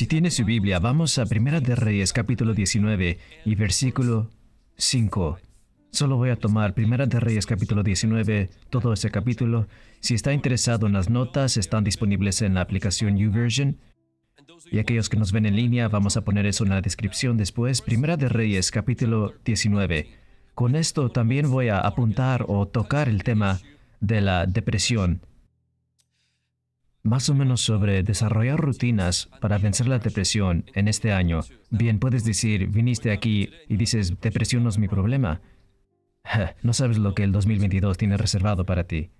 Si tiene su Biblia, vamos a Primera de Reyes, capítulo 19 y versículo 5. Solo voy a tomar Primera de Reyes, capítulo 19, todo ese capítulo. Si está interesado en las notas, están disponibles en la aplicación YouVersion. Y aquellos que nos ven en línea, vamos a poner eso en la descripción después. Primera de Reyes, capítulo 19. Con esto también voy a apuntar o tocar el tema de la depresión más o menos sobre desarrollar rutinas para vencer la depresión en este año. Bien, puedes decir, viniste aquí y dices, depresión no es mi problema. No sabes lo que el 2022 tiene reservado para ti.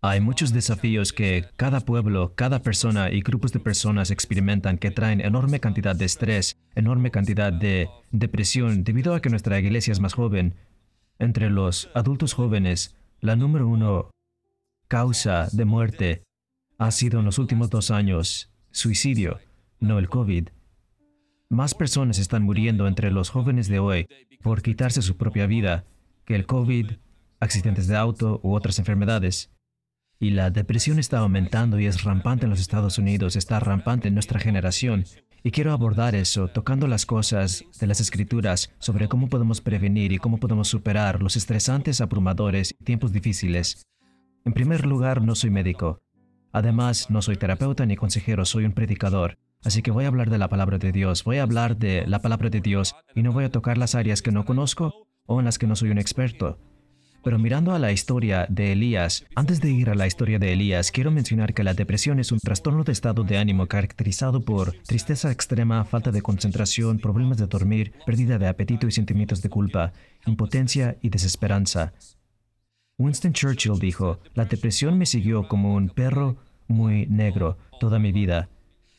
Hay muchos desafíos que cada pueblo, cada persona y grupos de personas experimentan que traen enorme cantidad de estrés, enorme cantidad de depresión debido a que nuestra iglesia es más joven. Entre los adultos jóvenes, la número uno causa de muerte ha sido en los últimos dos años suicidio, no el COVID. Más personas están muriendo entre los jóvenes de hoy por quitarse su propia vida que el COVID, accidentes de auto u otras enfermedades. Y la depresión está aumentando y es rampante en los Estados Unidos, está rampante en nuestra generación. Y quiero abordar eso, tocando las cosas de las escrituras sobre cómo podemos prevenir y cómo podemos superar los estresantes, abrumadores y tiempos difíciles en primer lugar, no soy médico. Además, no soy terapeuta ni consejero, soy un predicador. Así que voy a hablar de la palabra de Dios, voy a hablar de la palabra de Dios y no voy a tocar las áreas que no conozco o en las que no soy un experto. Pero mirando a la historia de Elías, antes de ir a la historia de Elías, quiero mencionar que la depresión es un trastorno de estado de ánimo caracterizado por tristeza extrema, falta de concentración, problemas de dormir, pérdida de apetito y sentimientos de culpa, impotencia y desesperanza. Winston Churchill dijo, la depresión me siguió como un perro muy negro toda mi vida.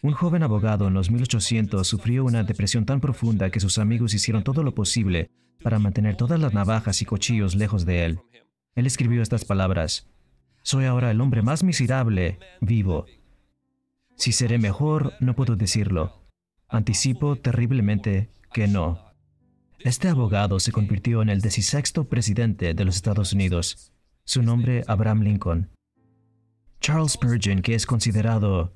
Un joven abogado en los 1800 sufrió una depresión tan profunda que sus amigos hicieron todo lo posible para mantener todas las navajas y cuchillos lejos de él. Él escribió estas palabras, Soy ahora el hombre más miserable vivo. Si seré mejor, no puedo decirlo. Anticipo terriblemente que no. Este abogado se convirtió en el decisexto presidente de los Estados Unidos, su nombre Abraham Lincoln. Charles Spurgeon, que es considerado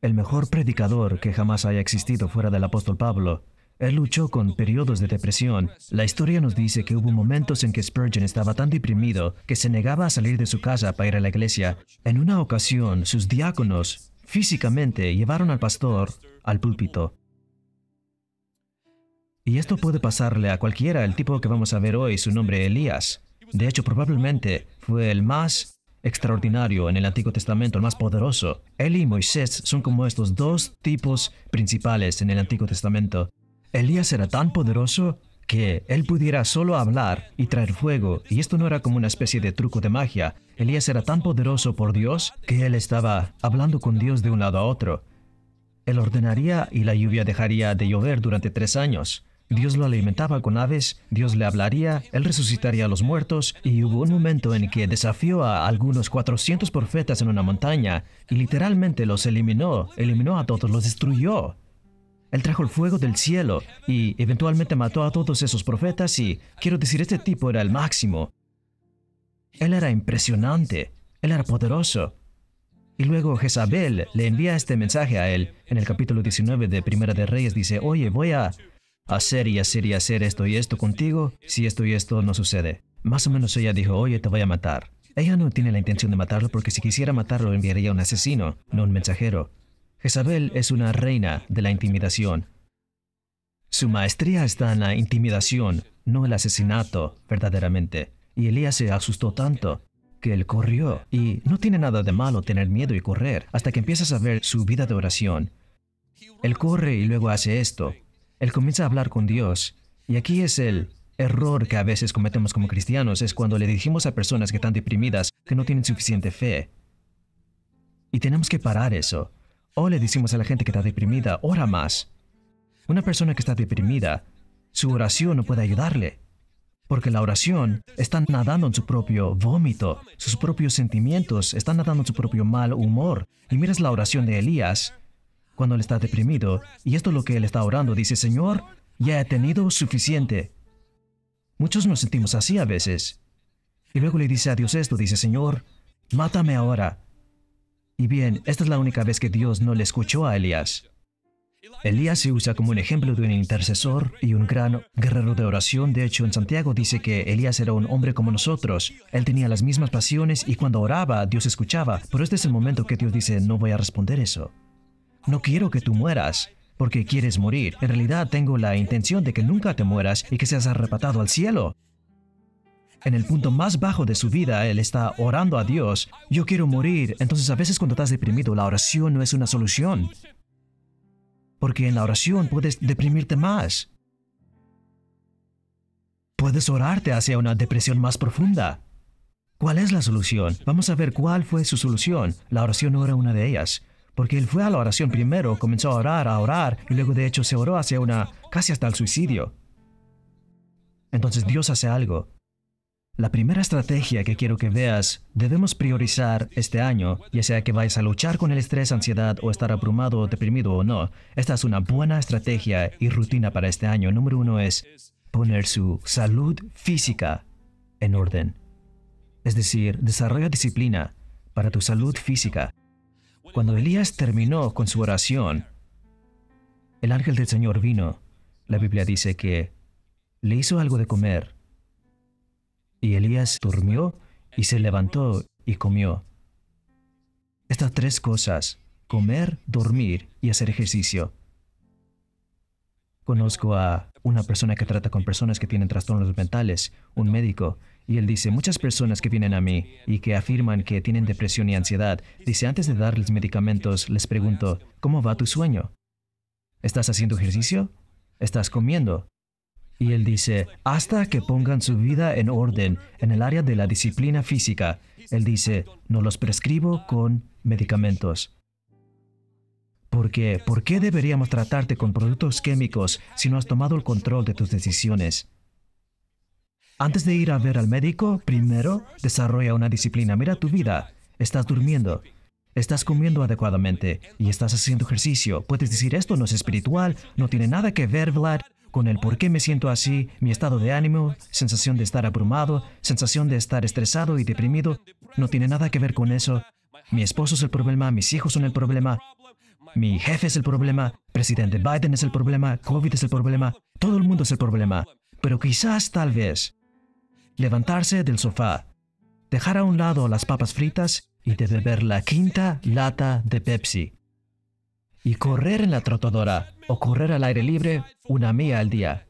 el mejor predicador que jamás haya existido fuera del apóstol Pablo, él luchó con periodos de depresión. La historia nos dice que hubo momentos en que Spurgeon estaba tan deprimido que se negaba a salir de su casa para ir a la iglesia. En una ocasión, sus diáconos físicamente llevaron al pastor al púlpito. Y esto puede pasarle a cualquiera, el tipo que vamos a ver hoy, su nombre Elías. De hecho, probablemente fue el más extraordinario en el Antiguo Testamento, el más poderoso. Él y Moisés son como estos dos tipos principales en el Antiguo Testamento. Elías era tan poderoso que él pudiera solo hablar y traer fuego, y esto no era como una especie de truco de magia. Elías era tan poderoso por Dios que él estaba hablando con Dios de un lado a otro. Él ordenaría y la lluvia dejaría de llover durante tres años. Dios lo alimentaba con aves, Dios le hablaría, él resucitaría a los muertos, y hubo un momento en que desafió a algunos 400 profetas en una montaña y literalmente los eliminó, eliminó a todos, los destruyó. Él trajo el fuego del cielo y eventualmente mató a todos esos profetas y, quiero decir, este tipo era el máximo. Él era impresionante, él era poderoso. Y luego Jezabel le envía este mensaje a él. En el capítulo 19 de Primera de Reyes dice, oye, voy a hacer y hacer y hacer esto y esto contigo si esto y esto no sucede. Más o menos ella dijo, oye, te voy a matar. Ella no tiene la intención de matarlo porque si quisiera matarlo enviaría a un asesino, no un mensajero. Jezabel es una reina de la intimidación. Su maestría está en la intimidación, no el asesinato, verdaderamente. Y Elías se asustó tanto que él corrió. Y no tiene nada de malo tener miedo y correr hasta que empiezas a ver su vida de oración. Él corre y luego hace esto. Él comienza a hablar con Dios. Y aquí es el error que a veces cometemos como cristianos, es cuando le dijimos a personas que están deprimidas, que no tienen suficiente fe. Y tenemos que parar eso. O le decimos a la gente que está deprimida, ora más. Una persona que está deprimida, su oración no puede ayudarle. Porque la oración está nadando en su propio vómito, sus propios sentimientos, está nadando en su propio mal humor. Y miras la oración de Elías, cuando él está deprimido. Y esto es lo que él está orando. Dice, Señor, ya he tenido suficiente. Muchos nos sentimos así a veces. Y luego le dice a Dios esto, dice, Señor, mátame ahora. Y bien, esta es la única vez que Dios no le escuchó a Elías. Elías se usa como un ejemplo de un intercesor y un gran guerrero de oración. De hecho, en Santiago dice que Elías era un hombre como nosotros. Él tenía las mismas pasiones y cuando oraba, Dios escuchaba. Pero este es el momento que Dios dice, no voy a responder eso no quiero que tú mueras, porque quieres morir. En realidad tengo la intención de que nunca te mueras y que seas arrebatado al cielo. En el punto más bajo de su vida, él está orando a Dios, yo quiero morir. Entonces a veces cuando estás deprimido, la oración no es una solución. Porque en la oración puedes deprimirte más. Puedes orarte hacia una depresión más profunda. ¿Cuál es la solución? Vamos a ver cuál fue su solución. La oración no era una de ellas porque él fue a la oración primero, comenzó a orar, a orar, y luego de hecho se oró hacia una, casi hasta el suicidio. Entonces Dios hace algo. La primera estrategia que quiero que veas, debemos priorizar este año, ya sea que vayas a luchar con el estrés, ansiedad o estar abrumado o deprimido o no. Esta es una buena estrategia y rutina para este año. Número uno es poner su salud física en orden. Es decir, desarrolla disciplina para tu salud física. Cuando Elías terminó con su oración, el ángel del Señor vino. La Biblia dice que le hizo algo de comer. Y Elías durmió y se levantó y comió. Estas tres cosas, comer, dormir y hacer ejercicio. Conozco a una persona que trata con personas que tienen trastornos mentales, un médico, y él dice, muchas personas que vienen a mí y que afirman que tienen depresión y ansiedad, dice, antes de darles medicamentos, les pregunto, ¿cómo va tu sueño? ¿Estás haciendo ejercicio? ¿Estás comiendo? Y él dice, hasta que pongan su vida en orden en el área de la disciplina física, él dice, no los prescribo con medicamentos. Porque, ¿por qué deberíamos tratarte con productos químicos si no has tomado el control de tus decisiones? Antes de ir a ver al médico, primero desarrolla una disciplina. Mira tu vida. Estás durmiendo, estás comiendo adecuadamente y estás haciendo ejercicio. Puedes decir esto no es espiritual, no tiene nada que ver, Vlad, con el por qué me siento así, mi estado de ánimo, sensación de estar abrumado, sensación de estar estresado y deprimido. No tiene nada que ver con eso. Mi esposo es el problema, mis hijos son el problema, mi jefe es el problema, presidente Biden es el problema, COVID es el problema, todo el mundo es el problema. Pero quizás, tal vez, levantarse del sofá, dejar a un lado las papas fritas y de beber la quinta lata de Pepsi. Y correr en la trotadora o correr al aire libre una mía al día.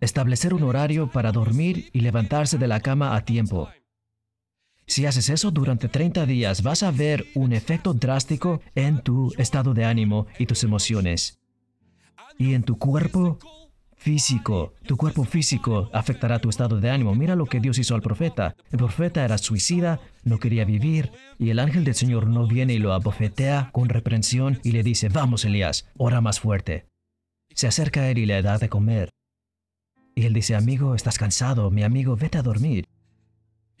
Establecer un horario para dormir y levantarse de la cama a tiempo. Si haces eso durante 30 días vas a ver un efecto drástico en tu estado de ánimo y tus emociones. Y en tu cuerpo físico, tu cuerpo físico afectará tu estado de ánimo. Mira lo que Dios hizo al profeta. El profeta era suicida, no quería vivir, y el ángel del Señor no viene y lo abofetea con reprensión y le dice, vamos Elías, ora más fuerte. Se acerca a él y le da de comer. Y él dice, amigo, estás cansado, mi amigo, vete a dormir.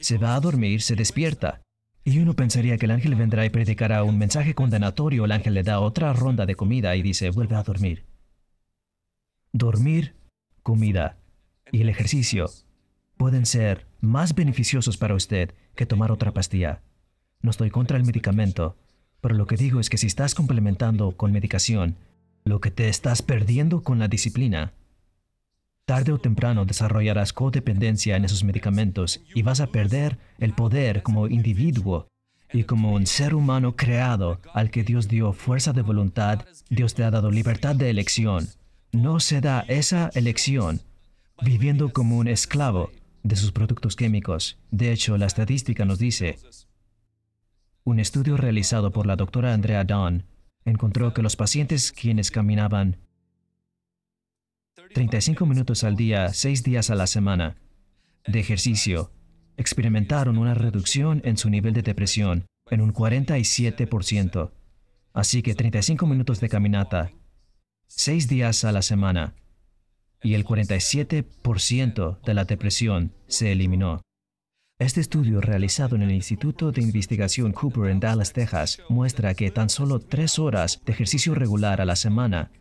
Se va a dormir, se despierta. Y uno pensaría que el ángel vendrá y predicará un mensaje condenatorio. El ángel le da otra ronda de comida y dice, vuelve a dormir dormir, comida y el ejercicio pueden ser más beneficiosos para usted que tomar otra pastilla. No estoy contra el medicamento, pero lo que digo es que si estás complementando con medicación, lo que te estás perdiendo con la disciplina, tarde o temprano desarrollarás codependencia en esos medicamentos y vas a perder el poder como individuo y como un ser humano creado al que Dios dio fuerza de voluntad, Dios te ha dado libertad de elección no se da esa elección viviendo como un esclavo de sus productos químicos. De hecho, la estadística nos dice, un estudio realizado por la doctora Andrea Dawn encontró que los pacientes quienes caminaban 35 minutos al día, 6 días a la semana, de ejercicio, experimentaron una reducción en su nivel de depresión en un 47%. Así que 35 minutos de caminata seis días a la semana y el 47% de la depresión se eliminó. Este estudio realizado en el Instituto de Investigación Cooper en Dallas, Texas, muestra que tan solo tres horas de ejercicio regular a la semana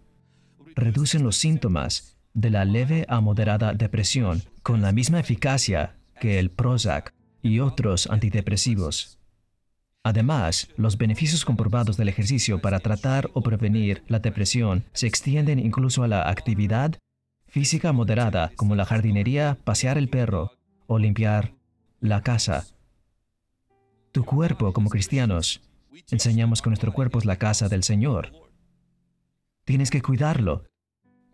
reducen los síntomas de la leve a moderada depresión con la misma eficacia que el Prozac y otros antidepresivos. Además, los beneficios comprobados del ejercicio para tratar o prevenir la depresión se extienden incluso a la actividad física moderada, como la jardinería, pasear el perro o limpiar la casa. Tu cuerpo, como cristianos, enseñamos que nuestro cuerpo es la casa del Señor. Tienes que cuidarlo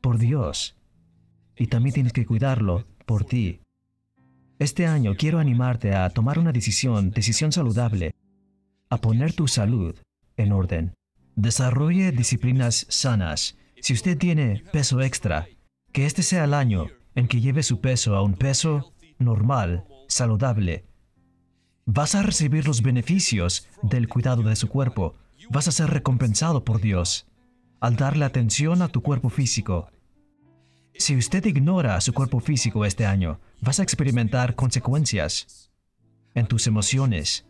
por Dios y también tienes que cuidarlo por ti. Este año quiero animarte a tomar una decisión, decisión saludable, a poner tu salud en orden. Desarrolle disciplinas sanas. Si usted tiene peso extra, que este sea el año en que lleve su peso a un peso normal, saludable. Vas a recibir los beneficios del cuidado de su cuerpo. Vas a ser recompensado por Dios al darle atención a tu cuerpo físico. Si usted ignora su cuerpo físico este año, vas a experimentar consecuencias en tus emociones,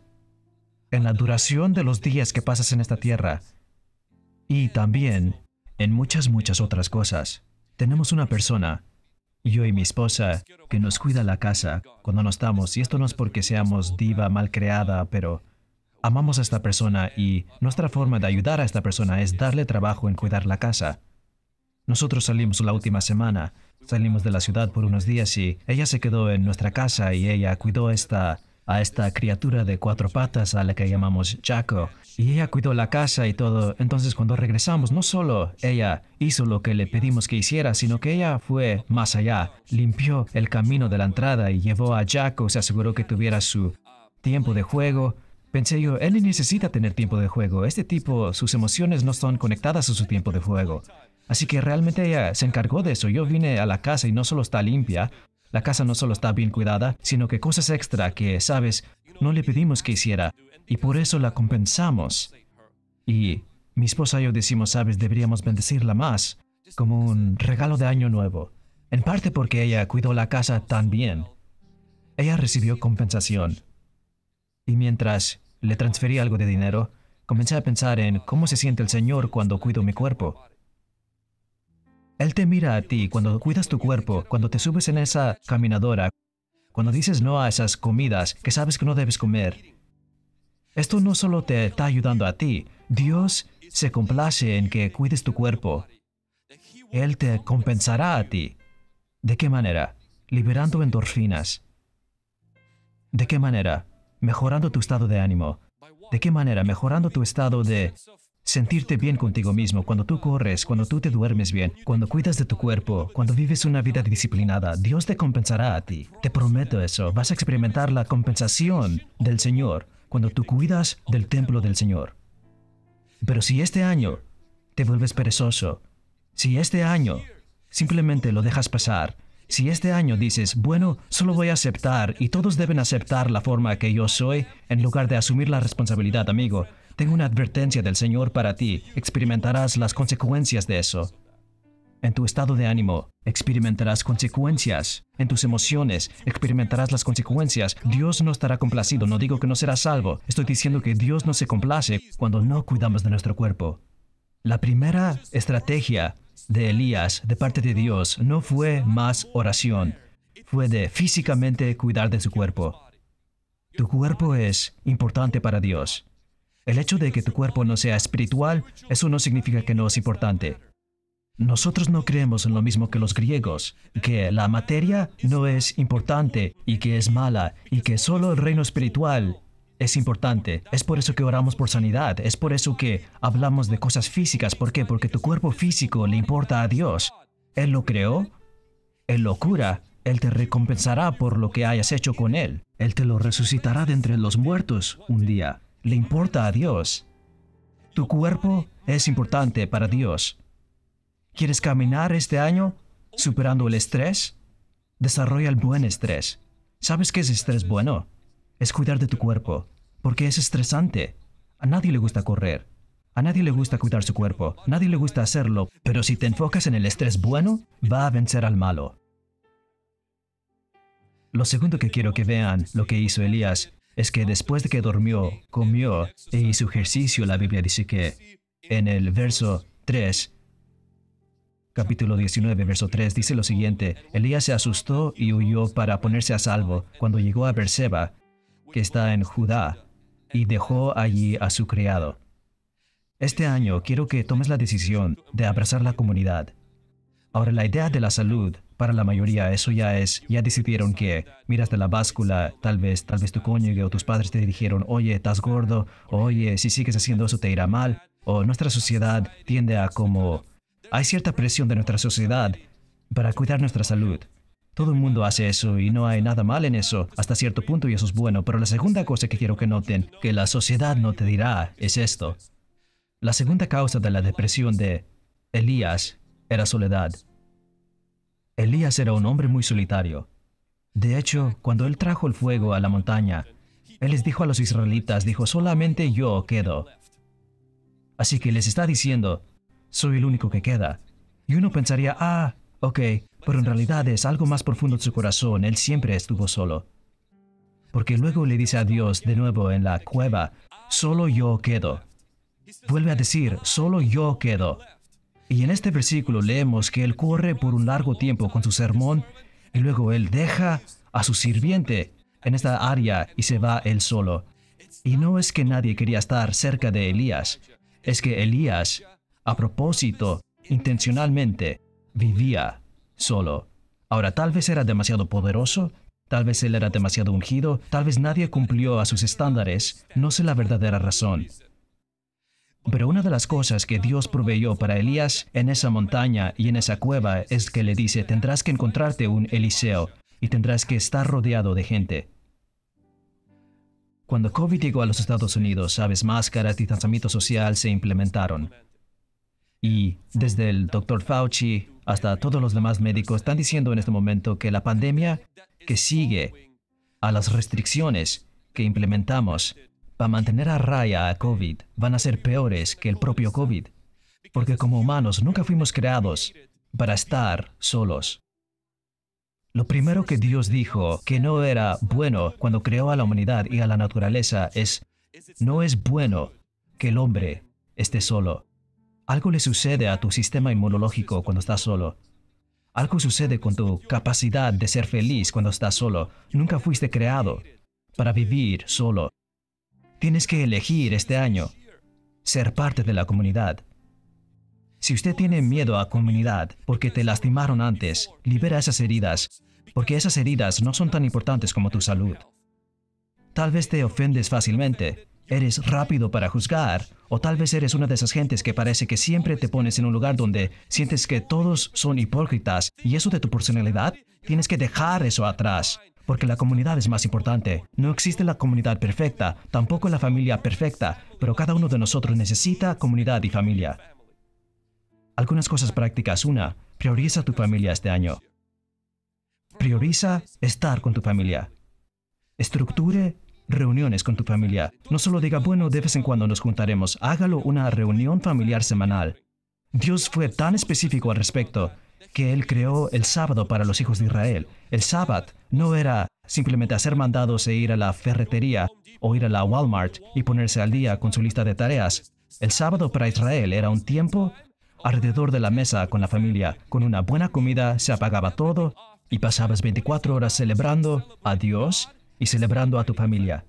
en la duración de los días que pasas en esta tierra y también en muchas, muchas otras cosas. Tenemos una persona, yo y mi esposa, que nos cuida la casa cuando no estamos. y esto no es porque seamos diva mal creada, pero amamos a esta persona y nuestra forma de ayudar a esta persona es darle trabajo en cuidar la casa. Nosotros salimos la última semana, salimos de la ciudad por unos días y ella se quedó en nuestra casa y ella cuidó esta a esta criatura de cuatro patas a la que llamamos Jaco, Y ella cuidó la casa y todo. Entonces cuando regresamos, no solo ella hizo lo que le pedimos que hiciera, sino que ella fue más allá. Limpió el camino de la entrada y llevó a Jaco, se aseguró que tuviera su tiempo de juego. Pensé yo, él necesita tener tiempo de juego. Este tipo, sus emociones no están conectadas a su tiempo de juego. Así que realmente ella se encargó de eso. Yo vine a la casa y no solo está limpia, la casa no solo está bien cuidada, sino que cosas extra que, sabes, no le pedimos que hiciera, y por eso la compensamos. Y mi esposa y yo decimos, sabes, deberíamos bendecirla más, como un regalo de año nuevo, en parte porque ella cuidó la casa tan bien. Ella recibió compensación. Y mientras le transferí algo de dinero, comencé a pensar en cómo se siente el Señor cuando cuido mi cuerpo. Él te mira a ti cuando cuidas tu cuerpo, cuando te subes en esa caminadora, cuando dices no a esas comidas que sabes que no debes comer. Esto no solo te está ayudando a ti, Dios se complace en que cuides tu cuerpo. Él te compensará a ti. ¿De qué manera? Liberando endorfinas. ¿De qué manera? Mejorando tu estado de ánimo. ¿De qué manera? Mejorando tu estado de Sentirte bien contigo mismo cuando tú corres, cuando tú te duermes bien, cuando cuidas de tu cuerpo, cuando vives una vida disciplinada, Dios te compensará a ti. Te prometo eso. Vas a experimentar la compensación del Señor cuando tú cuidas del templo del Señor. Pero si este año te vuelves perezoso, si este año simplemente lo dejas pasar, si este año dices, bueno, solo voy a aceptar y todos deben aceptar la forma que yo soy, en lugar de asumir la responsabilidad, amigo, tengo una advertencia del Señor para ti. Experimentarás las consecuencias de eso. En tu estado de ánimo, experimentarás consecuencias. En tus emociones, experimentarás las consecuencias. Dios no estará complacido. No digo que no será salvo. Estoy diciendo que Dios no se complace cuando no cuidamos de nuestro cuerpo. La primera estrategia de Elías de parte de Dios no fue más oración, fue de físicamente cuidar de su cuerpo. Tu cuerpo es importante para Dios. El hecho de que tu cuerpo no sea espiritual, eso no significa que no es importante. Nosotros no creemos en lo mismo que los griegos, que la materia no es importante y que es mala y que solo el reino espiritual es importante. Es por eso que oramos por sanidad, es por eso que hablamos de cosas físicas. ¿Por qué? Porque tu cuerpo físico le importa a Dios. Él lo creó, Él lo cura, Él te recompensará por lo que hayas hecho con Él. Él te lo resucitará de entre los muertos un día le importa a Dios. Tu cuerpo es importante para Dios. ¿Quieres caminar este año superando el estrés? Desarrolla el buen estrés. ¿Sabes qué es estrés bueno? Es cuidar de tu cuerpo, porque es estresante. A nadie le gusta correr. A nadie le gusta cuidar su cuerpo. A nadie le gusta hacerlo. Pero si te enfocas en el estrés bueno, va a vencer al malo. Lo segundo que quiero que vean lo que hizo Elías es que después de que durmió, comió e hizo ejercicio, la Biblia dice que en el verso 3, capítulo 19, verso 3, dice lo siguiente, Elías se asustó y huyó para ponerse a salvo cuando llegó a Berseba, que está en Judá, y dejó allí a su criado. Este año quiero que tomes la decisión de abrazar la comunidad. Ahora, la idea de la salud para la mayoría eso ya es, ya decidieron que miras de la báscula, tal vez, tal vez tu cónyuge o tus padres te dijeron, oye, estás gordo, oye, si sigues haciendo eso te irá mal, o nuestra sociedad tiende a como... Hay cierta presión de nuestra sociedad para cuidar nuestra salud. Todo el mundo hace eso y no hay nada mal en eso, hasta cierto punto y eso es bueno, pero la segunda cosa que quiero que noten, que la sociedad no te dirá, es esto. La segunda causa de la depresión de Elías era soledad. Elías era un hombre muy solitario. De hecho, cuando él trajo el fuego a la montaña, él les dijo a los israelitas, dijo, solamente yo quedo. Así que les está diciendo, soy el único que queda. Y uno pensaría, ah, ok, pero en realidad es algo más profundo en su corazón, él siempre estuvo solo. Porque luego le dice a Dios de nuevo en la cueva, solo yo quedo. Vuelve a decir, solo yo quedo. Y en este versículo leemos que él corre por un largo tiempo con su sermón y luego él deja a su sirviente en esta área y se va él solo. Y no es que nadie quería estar cerca de Elías, es que Elías, a propósito, intencionalmente, vivía solo. Ahora, tal vez era demasiado poderoso, tal vez él era demasiado ungido, tal vez nadie cumplió a sus estándares, no sé la verdadera razón. Pero una de las cosas que Dios proveyó para Elías en esa montaña y en esa cueva es que le dice, tendrás que encontrarte un Eliseo y tendrás que estar rodeado de gente. Cuando COVID llegó a los Estados Unidos, sabes, máscaras, y distanciamiento social se implementaron. Y desde el doctor Fauci hasta todos los demás médicos están diciendo en este momento que la pandemia que sigue a las restricciones que implementamos para mantener a raya a COVID van a ser peores que el propio COVID, porque como humanos nunca fuimos creados para estar solos. Lo primero que Dios dijo que no era bueno cuando creó a la humanidad y a la naturaleza es, no es bueno que el hombre esté solo. Algo le sucede a tu sistema inmunológico cuando estás solo. Algo sucede con tu capacidad de ser feliz cuando estás solo. Nunca fuiste creado para vivir solo. Tienes que elegir este año ser parte de la comunidad. Si usted tiene miedo a comunidad porque te lastimaron antes, libera esas heridas, porque esas heridas no son tan importantes como tu salud. Tal vez te ofendes fácilmente, eres rápido para juzgar, o tal vez eres una de esas gentes que parece que siempre te pones en un lugar donde sientes que todos son hipócritas y eso de tu personalidad, tienes que dejar eso atrás porque la comunidad es más importante. No existe la comunidad perfecta, tampoco la familia perfecta, pero cada uno de nosotros necesita comunidad y familia. Algunas cosas prácticas. Una, prioriza tu familia este año. Prioriza estar con tu familia. Estructure reuniones con tu familia. No solo diga, bueno, de vez en cuando nos juntaremos, hágalo una reunión familiar semanal. Dios fue tan específico al respecto que Él creó el sábado para los hijos de Israel. El sábado no era simplemente hacer mandados e ir a la ferretería o ir a la Walmart y ponerse al día con su lista de tareas. El sábado para Israel era un tiempo alrededor de la mesa con la familia, con una buena comida, se apagaba todo y pasabas 24 horas celebrando a Dios y celebrando a tu familia.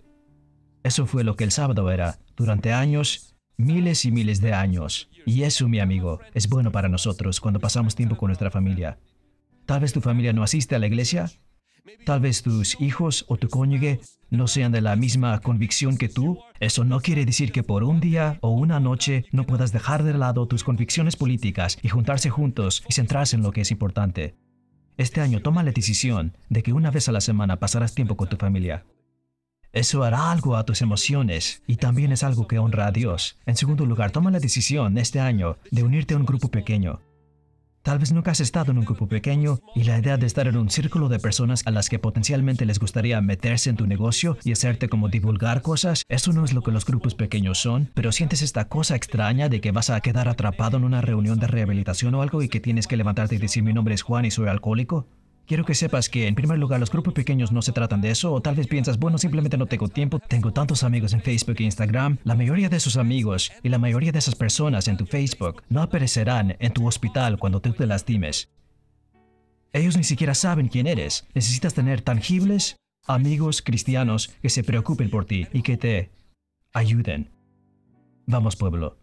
Eso fue lo que el sábado era durante años, miles y miles de años. Y eso, mi amigo, es bueno para nosotros cuando pasamos tiempo con nuestra familia. Tal vez tu familia no asiste a la iglesia, Tal vez tus hijos o tu cónyuge no sean de la misma convicción que tú. Eso no quiere decir que por un día o una noche no puedas dejar de lado tus convicciones políticas y juntarse juntos y centrarse en lo que es importante. Este año toma la decisión de que una vez a la semana pasarás tiempo con tu familia. Eso hará algo a tus emociones y también es algo que honra a Dios. En segundo lugar, toma la decisión este año de unirte a un grupo pequeño. Tal vez nunca has estado en un grupo pequeño y la idea de estar en un círculo de personas a las que potencialmente les gustaría meterse en tu negocio y hacerte como divulgar cosas, eso no es lo que los grupos pequeños son, pero sientes esta cosa extraña de que vas a quedar atrapado en una reunión de rehabilitación o algo y que tienes que levantarte y decir mi nombre es Juan y soy alcohólico. Quiero que sepas que, en primer lugar, los grupos pequeños no se tratan de eso, o tal vez piensas, bueno, simplemente no tengo tiempo, tengo tantos amigos en Facebook e Instagram, la mayoría de esos amigos y la mayoría de esas personas en tu Facebook no aparecerán en tu hospital cuando tú te lastimes. Ellos ni siquiera saben quién eres. Necesitas tener tangibles amigos cristianos que se preocupen por ti y que te ayuden. Vamos, pueblo.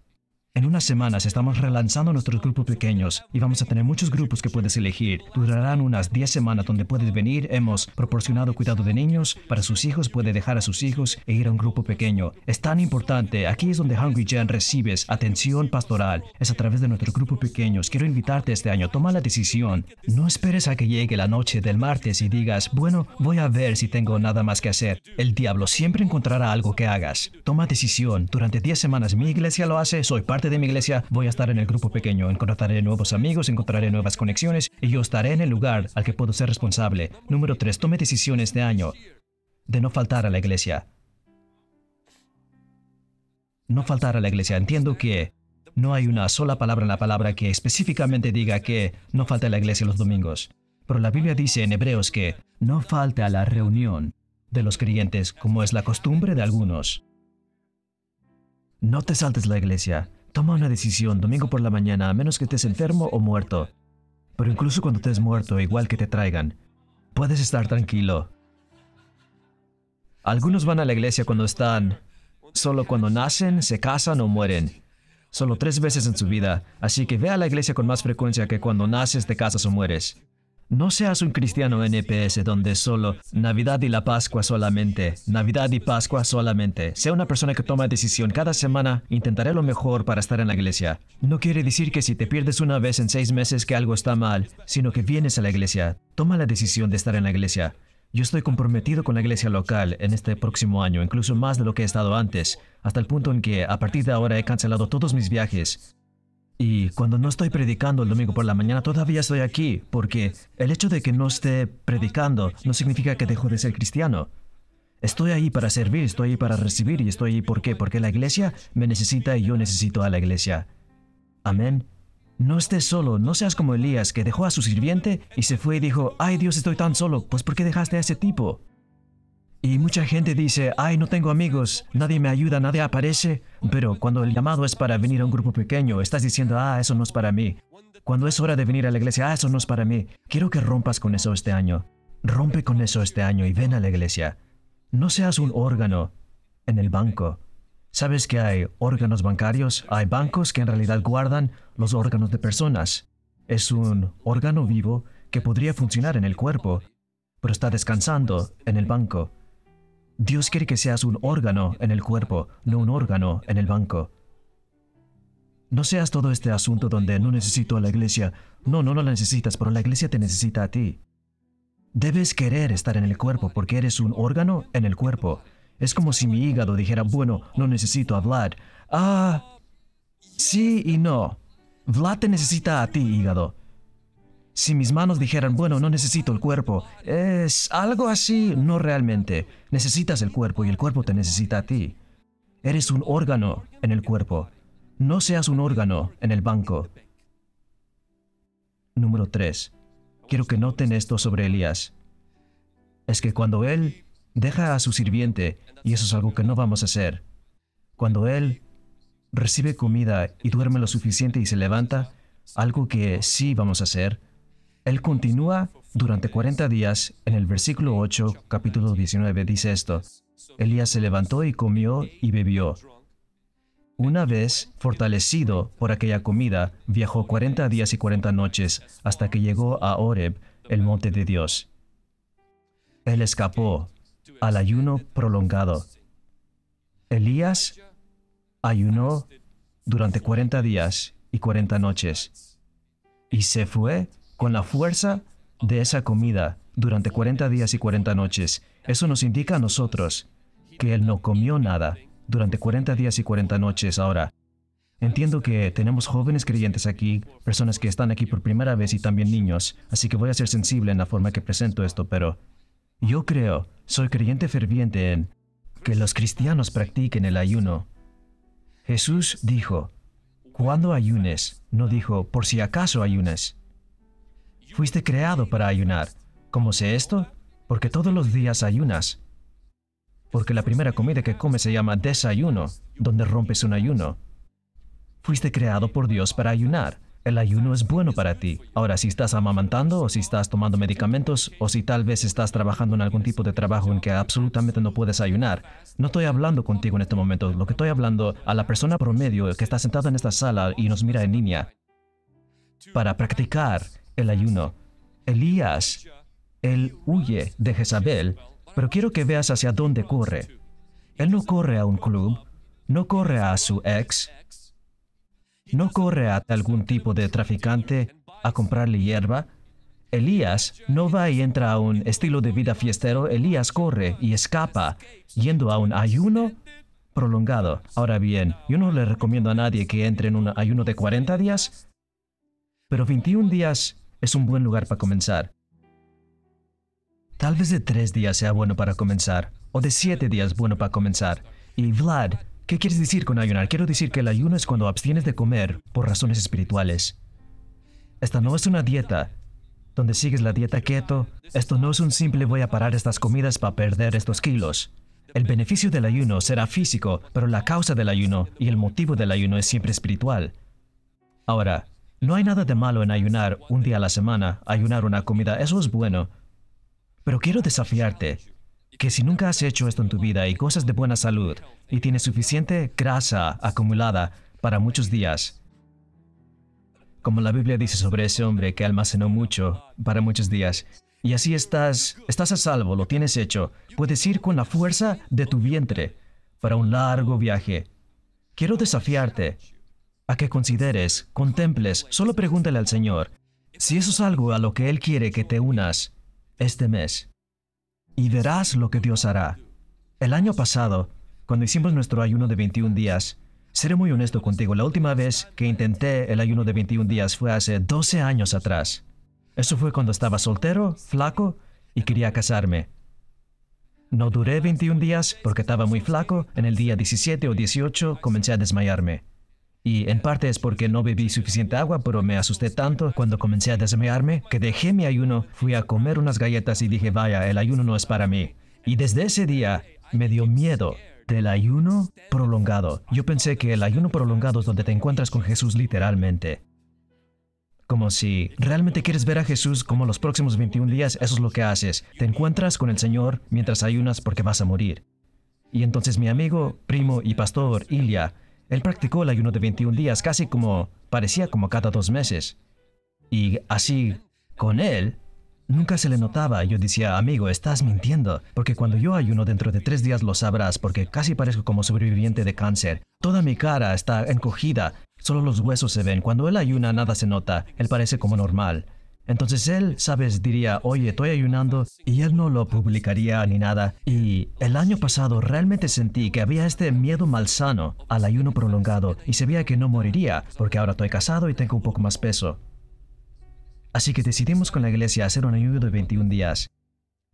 En unas semanas estamos relanzando nuestros grupos pequeños y vamos a tener muchos grupos que puedes elegir. Durarán unas 10 semanas donde puedes venir. Hemos proporcionado cuidado de niños para sus hijos, puede dejar a sus hijos e ir a un grupo pequeño. Es tan importante. Aquí es donde Hungry Gen recibes atención pastoral. Es a través de nuestros grupos pequeños. Quiero invitarte este año. Toma la decisión. No esperes a que llegue la noche del martes y digas, bueno, voy a ver si tengo nada más que hacer. El diablo siempre encontrará algo que hagas. Toma decisión. Durante 10 semanas mi iglesia lo hace. Soy parte de mi iglesia, voy a estar en el grupo pequeño, encontraré nuevos amigos, encontraré nuevas conexiones y yo estaré en el lugar al que puedo ser responsable. Número 3. Tome decisiones de año de no faltar a la iglesia. No faltar a la iglesia. Entiendo que no hay una sola palabra en la palabra que específicamente diga que no falte a la iglesia los domingos. Pero la Biblia dice en Hebreos que no falte a la reunión de los creyentes como es la costumbre de algunos. No te saltes la iglesia. Toma una decisión domingo por la mañana, a menos que estés enfermo o muerto. Pero incluso cuando estés muerto, igual que te traigan, puedes estar tranquilo. Algunos van a la iglesia cuando están, solo cuando nacen, se casan o mueren. Solo tres veces en su vida, así que ve a la iglesia con más frecuencia que cuando naces, te casas o mueres. No seas un cristiano NPS e donde solo Navidad y la Pascua solamente, Navidad y Pascua solamente. Sea una persona que toma decisión cada semana, intentaré lo mejor para estar en la iglesia. No quiere decir que si te pierdes una vez en seis meses que algo está mal, sino que vienes a la iglesia. Toma la decisión de estar en la iglesia. Yo estoy comprometido con la iglesia local en este próximo año, incluso más de lo que he estado antes, hasta el punto en que a partir de ahora he cancelado todos mis viajes. Y cuando no estoy predicando el domingo por la mañana, todavía estoy aquí, porque el hecho de que no esté predicando no significa que dejo de ser cristiano. Estoy ahí para servir, estoy ahí para recibir y estoy ahí por Porque la iglesia me necesita y yo necesito a la iglesia. Amén. No estés solo, no seas como Elías que dejó a su sirviente y se fue y dijo, ay Dios, estoy tan solo, pues ¿por qué dejaste a ese tipo? Y mucha gente dice, ay, no tengo amigos, nadie me ayuda, nadie aparece. Pero cuando el llamado es para venir a un grupo pequeño, estás diciendo, ah, eso no es para mí. Cuando es hora de venir a la iglesia, ah, eso no es para mí. Quiero que rompas con eso este año. Rompe con eso este año y ven a la iglesia. No seas un órgano en el banco. ¿Sabes que hay órganos bancarios? Hay bancos que en realidad guardan los órganos de personas. Es un órgano vivo que podría funcionar en el cuerpo, pero está descansando en el banco. Dios quiere que seas un órgano en el cuerpo, no un órgano en el banco. No seas todo este asunto donde no necesito a la iglesia. No, no, no la necesitas, pero la iglesia te necesita a ti. Debes querer estar en el cuerpo porque eres un órgano en el cuerpo. Es como si mi hígado dijera, bueno, no necesito a Vlad. Ah, sí y no. Vlad te necesita a ti, hígado. Si mis manos dijeran, bueno, no necesito el cuerpo, es algo así, no realmente. Necesitas el cuerpo y el cuerpo te necesita a ti. Eres un órgano en el cuerpo. No seas un órgano en el banco. Número 3. Quiero que noten esto sobre Elías. Es que cuando él deja a su sirviente, y eso es algo que no vamos a hacer, cuando él recibe comida y duerme lo suficiente y se levanta, algo que sí vamos a hacer, él continúa durante 40 días. En el versículo 8, capítulo 19, dice esto. Elías se levantó y comió y bebió. Una vez fortalecido por aquella comida, viajó 40 días y 40 noches hasta que llegó a Oreb, el monte de Dios. Él escapó al ayuno prolongado. Elías ayunó durante 40 días y 40 noches y se fue con la fuerza de esa comida durante 40 días y 40 noches. Eso nos indica a nosotros que Él no comió nada durante 40 días y 40 noches. Ahora, entiendo que tenemos jóvenes creyentes aquí, personas que están aquí por primera vez y también niños, así que voy a ser sensible en la forma que presento esto, pero yo creo, soy creyente ferviente en que los cristianos practiquen el ayuno. Jesús dijo, cuando ayunes, no dijo, por si acaso ayunes. Fuiste creado para ayunar. ¿Cómo sé esto? Porque todos los días ayunas. Porque la primera comida que comes se llama desayuno, donde rompes un ayuno. Fuiste creado por Dios para ayunar. El ayuno es bueno para ti. Ahora, si estás amamantando o si estás tomando medicamentos o si tal vez estás trabajando en algún tipo de trabajo en que absolutamente no puedes ayunar, no estoy hablando contigo en este momento. Lo que estoy hablando a la persona promedio que está sentada en esta sala y nos mira en línea para practicar el ayuno. Elías, él huye de Jezabel, pero quiero que veas hacia dónde corre. Él no corre a un club, no corre a su ex, no corre a algún tipo de traficante a comprarle hierba. Elías no va y entra a un estilo de vida fiestero, Elías corre y escapa, yendo a un ayuno prolongado. Ahora bien, yo no le recomiendo a nadie que entre en un ayuno de 40 días, pero 21 días es un buen lugar para comenzar. Tal vez de tres días sea bueno para comenzar, o de siete días bueno para comenzar. Y Vlad, ¿qué quieres decir con ayunar? Quiero decir que el ayuno es cuando abstienes de comer por razones espirituales. Esta no es una dieta, donde sigues la dieta keto. Esto no es un simple voy a parar estas comidas para perder estos kilos. El beneficio del ayuno será físico, pero la causa del ayuno y el motivo del ayuno es siempre espiritual. Ahora, no hay nada de malo en ayunar un día a la semana, ayunar una comida, eso es bueno. Pero quiero desafiarte que si nunca has hecho esto en tu vida y cosas de buena salud y tienes suficiente grasa acumulada para muchos días, como la Biblia dice sobre ese hombre que almacenó mucho para muchos días, y así estás, estás a salvo, lo tienes hecho, puedes ir con la fuerza de tu vientre para un largo viaje. Quiero desafiarte que consideres, contemples, solo pregúntale al Señor si eso es algo a lo que Él quiere que te unas este mes. Y verás lo que Dios hará. El año pasado, cuando hicimos nuestro ayuno de 21 días, seré muy honesto contigo, la última vez que intenté el ayuno de 21 días fue hace 12 años atrás. Eso fue cuando estaba soltero, flaco y quería casarme. No duré 21 días porque estaba muy flaco. En el día 17 o 18 comencé a desmayarme. Y en parte es porque no bebí suficiente agua, pero me asusté tanto cuando comencé a desmayarme que dejé mi ayuno, fui a comer unas galletas y dije, vaya, el ayuno no es para mí. Y desde ese día me dio miedo del ayuno prolongado. Yo pensé que el ayuno prolongado es donde te encuentras con Jesús literalmente. Como si realmente quieres ver a Jesús como los próximos 21 días, eso es lo que haces. Te encuentras con el Señor mientras ayunas porque vas a morir. Y entonces mi amigo, primo y pastor, Ilya, él practicó el ayuno de 21 días, casi como parecía como cada dos meses. Y así, con él, nunca se le notaba. Yo decía, amigo, estás mintiendo, porque cuando yo ayuno dentro de tres días lo sabrás, porque casi parezco como sobreviviente de cáncer. Toda mi cara está encogida, solo los huesos se ven. Cuando él ayuna nada se nota, él parece como normal. Entonces él, sabes, diría, oye, estoy ayunando, y él no lo publicaría ni nada. Y el año pasado realmente sentí que había este miedo malsano al ayuno prolongado, y sabía que no moriría, porque ahora estoy casado y tengo un poco más peso. Así que decidimos con la iglesia hacer un ayuno de 21 días.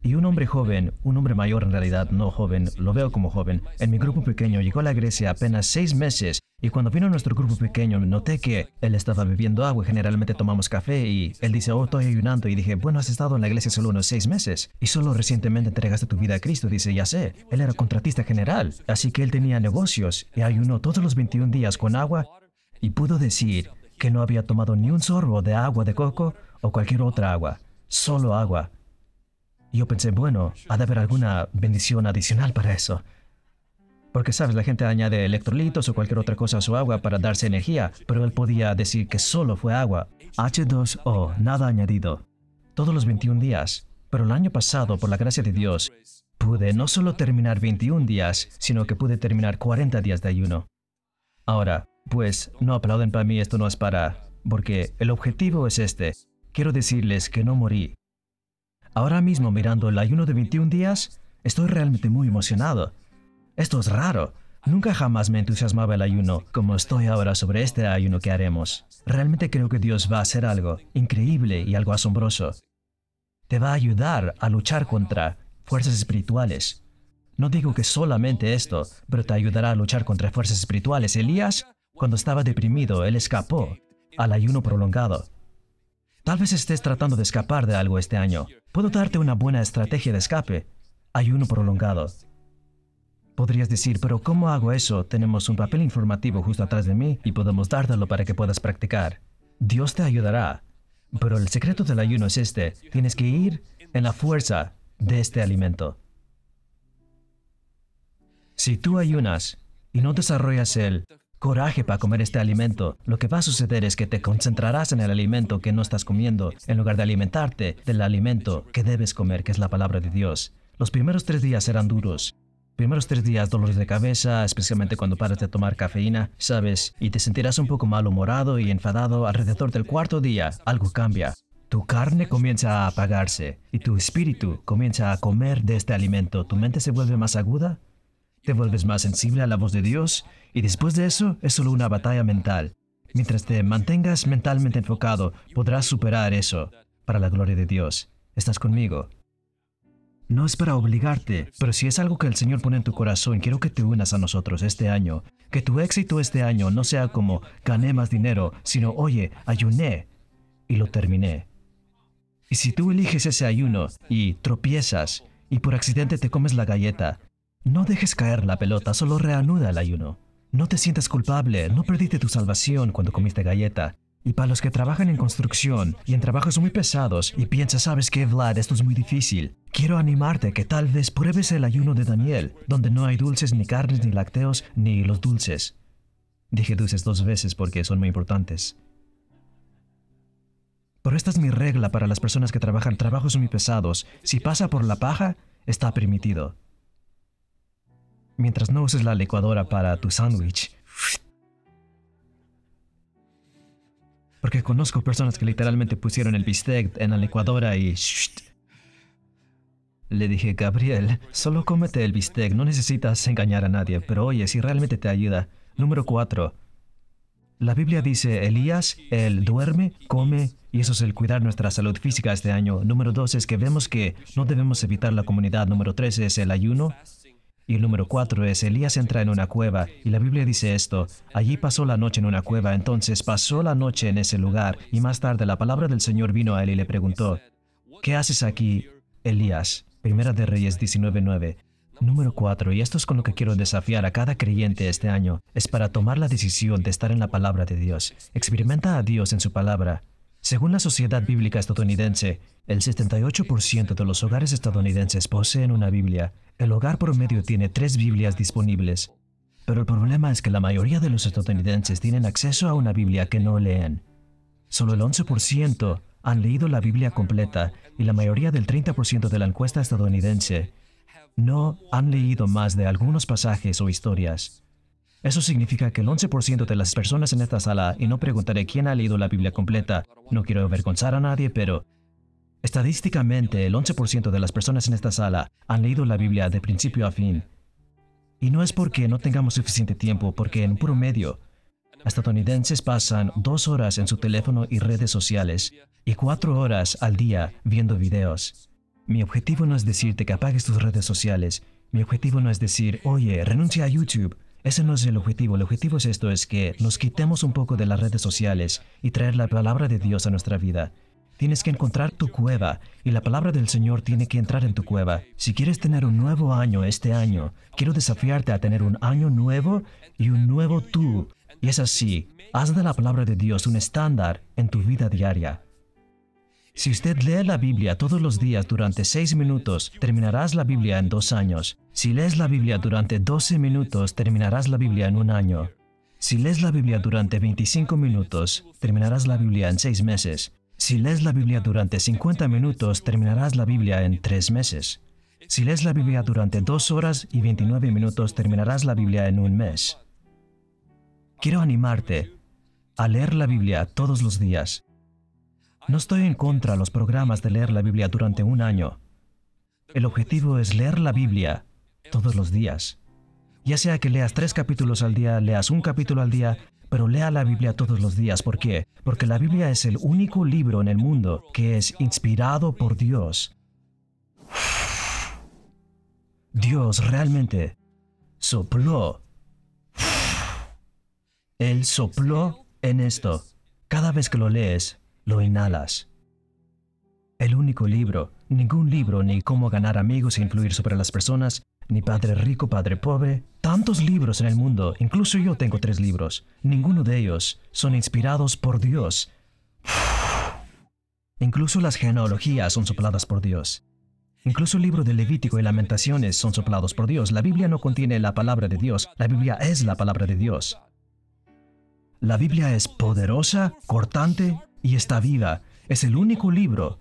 Y un hombre joven, un hombre mayor en realidad, no joven, lo veo como joven, en mi grupo pequeño llegó a la iglesia apenas seis meses y cuando vino a nuestro grupo pequeño noté que él estaba bebiendo agua, generalmente tomamos café y él dice, oh, estoy ayunando y dije, bueno, has estado en la iglesia solo unos seis meses y solo recientemente entregaste tu vida a Cristo, dice, ya sé, él era contratista general, así que él tenía negocios y ayunó todos los 21 días con agua y pudo decir que no había tomado ni un sorbo de agua de coco o cualquier otra agua, solo agua yo pensé, bueno, ha de haber alguna bendición adicional para eso. Porque, sabes, la gente añade electrolitos o cualquier otra cosa a su agua para darse energía, pero él podía decir que solo fue agua. H2O, nada añadido. Todos los 21 días. Pero el año pasado, por la gracia de Dios, pude no solo terminar 21 días, sino que pude terminar 40 días de ayuno. Ahora, pues, no aplauden para mí, esto no es para... Porque el objetivo es este. Quiero decirles que no morí, Ahora mismo mirando el ayuno de 21 días, estoy realmente muy emocionado. Esto es raro. Nunca jamás me entusiasmaba el ayuno, como estoy ahora sobre este ayuno que haremos. Realmente creo que Dios va a hacer algo increíble y algo asombroso. Te va a ayudar a luchar contra fuerzas espirituales. No digo que solamente esto, pero te ayudará a luchar contra fuerzas espirituales. Elías, cuando estaba deprimido, él escapó al ayuno prolongado. Tal vez estés tratando de escapar de algo este año. Puedo darte una buena estrategia de escape. Ayuno prolongado. Podrías decir, pero ¿cómo hago eso? Tenemos un papel informativo justo atrás de mí y podemos dártelo para que puedas practicar. Dios te ayudará. Pero el secreto del ayuno es este. Tienes que ir en la fuerza de este alimento. Si tú ayunas y no desarrollas el coraje para comer este alimento. Lo que va a suceder es que te concentrarás en el alimento que no estás comiendo, en lugar de alimentarte del alimento que debes comer, que es la palabra de Dios. Los primeros tres días serán duros. Primeros tres días dolores de cabeza, especialmente cuando paras de tomar cafeína, sabes, y te sentirás un poco malhumorado y enfadado. Alrededor del cuarto día, algo cambia. Tu carne comienza a apagarse y tu espíritu comienza a comer de este alimento. Tu mente se vuelve más aguda, te vuelves más sensible a la voz de Dios y después de eso es solo una batalla mental. Mientras te mantengas mentalmente enfocado, podrás superar eso para la gloria de Dios. ¿Estás conmigo? No es para obligarte, pero si es algo que el Señor pone en tu corazón, quiero que te unas a nosotros este año. Que tu éxito este año no sea como gané más dinero, sino oye, ayuné y lo terminé. Y si tú eliges ese ayuno y tropiezas y por accidente te comes la galleta, no dejes caer la pelota, solo reanuda el ayuno. No te sientas culpable, no perdiste tu salvación cuando comiste galleta. Y para los que trabajan en construcción y en trabajos muy pesados y piensas, sabes que Vlad, esto es muy difícil, quiero animarte que tal vez pruebes el ayuno de Daniel, donde no hay dulces, ni carnes, ni lácteos, ni los dulces. Dije dulces dos veces porque son muy importantes. Pero esta es mi regla para las personas que trabajan trabajos muy pesados. Si pasa por la paja, está permitido mientras no uses la licuadora para tu sándwich. Porque conozco personas que literalmente pusieron el bistec en la licuadora y... Le dije, Gabriel, solo cómete el bistec, no necesitas engañar a nadie, pero oye, si realmente te ayuda. Número 4. La Biblia dice, Elías, él duerme, come, y eso es el cuidar nuestra salud física este año. Número dos es que vemos que no debemos evitar la comunidad. Número tres es el ayuno. Y el número cuatro es, Elías entra en una cueva, y la Biblia dice esto, allí pasó la noche en una cueva, entonces pasó la noche en ese lugar, y más tarde la palabra del Señor vino a él y le preguntó, ¿qué haces aquí, Elías? Primera de Reyes 19.9. Número 4, y esto es con lo que quiero desafiar a cada creyente este año, es para tomar la decisión de estar en la palabra de Dios. Experimenta a Dios en su palabra. Según la Sociedad Bíblica Estadounidense, el 78% de los hogares estadounidenses poseen una Biblia. El hogar promedio tiene tres Biblias disponibles, pero el problema es que la mayoría de los estadounidenses tienen acceso a una Biblia que no leen. Solo el 11% han leído la Biblia completa y la mayoría del 30% de la encuesta estadounidense no han leído más de algunos pasajes o historias. Eso significa que el 11% de las personas en esta sala, y no preguntaré quién ha leído la Biblia completa, no quiero avergonzar a nadie, pero Estadísticamente, el 11% de las personas en esta sala han leído la Biblia de principio a fin. Y no es porque no tengamos suficiente tiempo, porque en promedio, estadounidenses pasan dos horas en su teléfono y redes sociales y cuatro horas al día viendo videos. Mi objetivo no es decirte que apagues tus redes sociales. Mi objetivo no es decir, oye, renuncia a YouTube. Ese no es el objetivo. El objetivo es esto, es que nos quitemos un poco de las redes sociales y traer la palabra de Dios a nuestra vida. Tienes que encontrar tu cueva y la palabra del Señor tiene que entrar en tu cueva. Si quieres tener un nuevo año este año, quiero desafiarte a tener un año nuevo y un nuevo tú. Y es así, haz de la palabra de Dios un estándar en tu vida diaria. Si usted lee la Biblia todos los días durante seis minutos, terminarás la Biblia en dos años. Si lees la Biblia durante 12 minutos, terminarás la Biblia en un año. Si lees la Biblia durante 25 minutos, terminarás la Biblia en seis meses. Si lees la Biblia durante 50 minutos, terminarás la Biblia en tres meses. Si lees la Biblia durante dos horas y 29 minutos, terminarás la Biblia en un mes. Quiero animarte a leer la Biblia todos los días. No estoy en contra de los programas de leer la Biblia durante un año. El objetivo es leer la Biblia todos los días. Ya sea que leas tres capítulos al día, leas un capítulo al día, pero lea la Biblia todos los días. ¿Por qué? Porque la Biblia es el único libro en el mundo que es inspirado por Dios. Dios realmente sopló. Él sopló en esto. Cada vez que lo lees, lo inhalas. El único libro, ningún libro ni cómo ganar amigos e influir sobre las personas, ni padre rico, padre pobre. Tantos libros en el mundo. Incluso yo tengo tres libros. Ninguno de ellos son inspirados por Dios. Incluso las genealogías son sopladas por Dios. Incluso el libro de Levítico y Lamentaciones son soplados por Dios. La Biblia no contiene la palabra de Dios. La Biblia es la palabra de Dios. La Biblia es poderosa, cortante y está viva. Es el único libro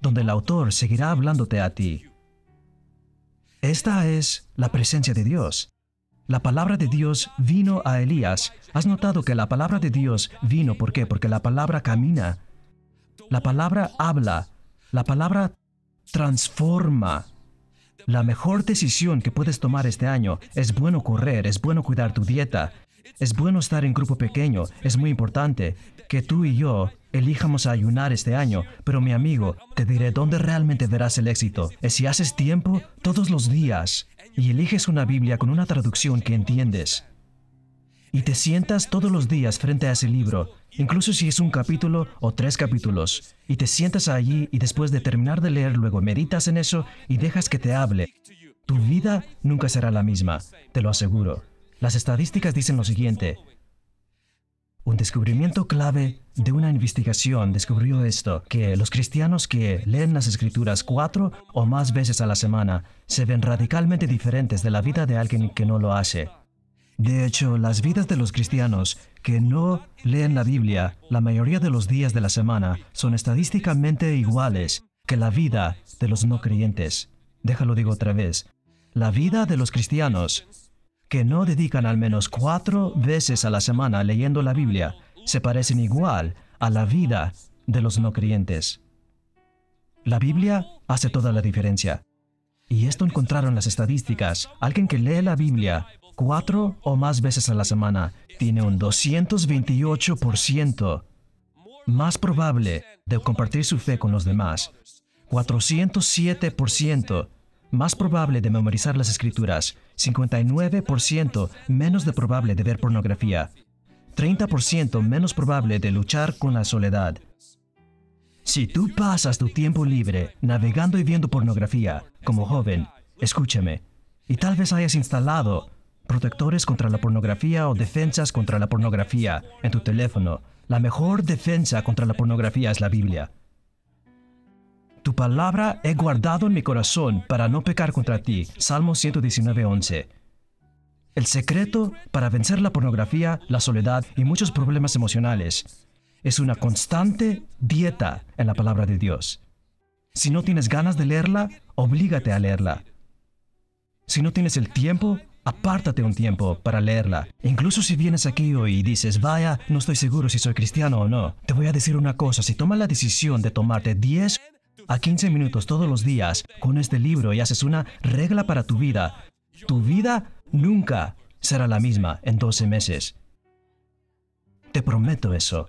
donde el autor seguirá hablándote a ti. Esta es la presencia de Dios. La palabra de Dios vino a Elías. ¿Has notado que la palabra de Dios vino? ¿Por qué? Porque la palabra camina. La palabra habla. La palabra transforma. La mejor decisión que puedes tomar este año es bueno correr, es bueno cuidar tu dieta, es bueno estar en grupo pequeño, es muy importante que tú y yo elijamos ayunar este año, pero mi amigo, te diré dónde realmente verás el éxito. Es si haces tiempo todos los días y eliges una Biblia con una traducción que entiendes. Y te sientas todos los días frente a ese libro, incluso si es un capítulo o tres capítulos, y te sientas allí y después de terminar de leer luego meditas en eso y dejas que te hable. Tu vida nunca será la misma, te lo aseguro. Las estadísticas dicen lo siguiente. Un descubrimiento clave de una investigación descubrió esto, que los cristianos que leen las escrituras cuatro o más veces a la semana se ven radicalmente diferentes de la vida de alguien que no lo hace. De hecho, las vidas de los cristianos que no leen la Biblia la mayoría de los días de la semana son estadísticamente iguales que la vida de los no creyentes. Déjalo digo otra vez. La vida de los cristianos que no dedican al menos cuatro veces a la semana leyendo la Biblia se parecen igual a la vida de los no creyentes. La Biblia hace toda la diferencia. Y esto encontraron las estadísticas. Alguien que lee la Biblia cuatro o más veces a la semana tiene un 228% más probable de compartir su fe con los demás, 407% más probable de memorizar las escrituras, 59% menos de probable de ver pornografía, 30% menos probable de luchar con la soledad. Si tú pasas tu tiempo libre navegando y viendo pornografía como joven, escúchame, y tal vez hayas instalado protectores contra la pornografía o defensas contra la pornografía en tu teléfono, la mejor defensa contra la pornografía es la Biblia. Tu palabra he guardado en mi corazón para no pecar contra ti. Salmo 119, 11. El secreto para vencer la pornografía, la soledad y muchos problemas emocionales es una constante dieta en la palabra de Dios. Si no tienes ganas de leerla, oblígate a leerla. Si no tienes el tiempo, apártate un tiempo para leerla. Incluso si vienes aquí hoy y dices, vaya, no estoy seguro si soy cristiano o no, te voy a decir una cosa, si tomas la decisión de tomarte 10 a 15 minutos todos los días con este libro y haces una regla para tu vida, tu vida nunca será la misma en 12 meses. Te prometo eso.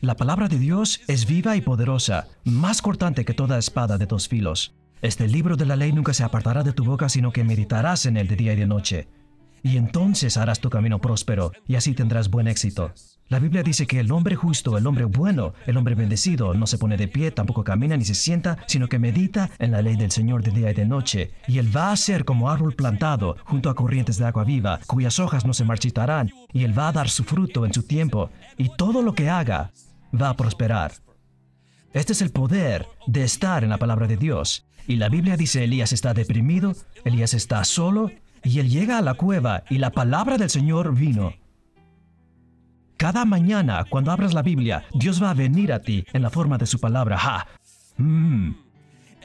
La palabra de Dios es viva y poderosa, más cortante que toda espada de dos filos. Este libro de la ley nunca se apartará de tu boca, sino que meditarás en él de día y de noche. Y entonces harás tu camino próspero, y así tendrás buen éxito. La Biblia dice que el hombre justo, el hombre bueno, el hombre bendecido, no se pone de pie, tampoco camina ni se sienta, sino que medita en la ley del Señor de día y de noche. Y él va a ser como árbol plantado junto a corrientes de agua viva, cuyas hojas no se marchitarán, y él va a dar su fruto en su tiempo, y todo lo que haga va a prosperar. Este es el poder de estar en la palabra de Dios. Y la Biblia dice, Elías está deprimido, Elías está solo, y él llega a la cueva, y la palabra del Señor vino. Cada mañana, cuando abras la Biblia, Dios va a venir a ti en la forma de su palabra. Mm.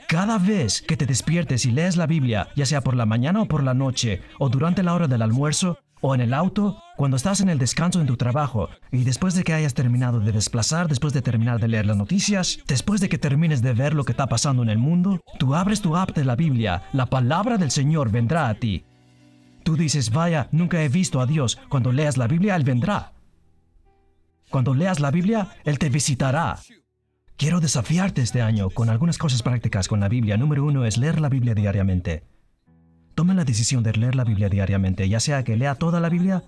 Cada vez que te despiertes y lees la Biblia, ya sea por la mañana o por la noche, o durante la hora del almuerzo, o en el auto, cuando estás en el descanso en tu trabajo, y después de que hayas terminado de desplazar, después de terminar de leer las noticias, después de que termines de ver lo que está pasando en el mundo, tú abres tu app de la Biblia, la palabra del Señor vendrá a ti. Tú dices, vaya, nunca he visto a Dios, cuando leas la Biblia, Él vendrá. Cuando leas la Biblia, Él te visitará. Quiero desafiarte este año con algunas cosas prácticas con la Biblia. Número uno es leer la Biblia diariamente. Toma la decisión de leer la Biblia diariamente, ya sea que lea toda la Biblia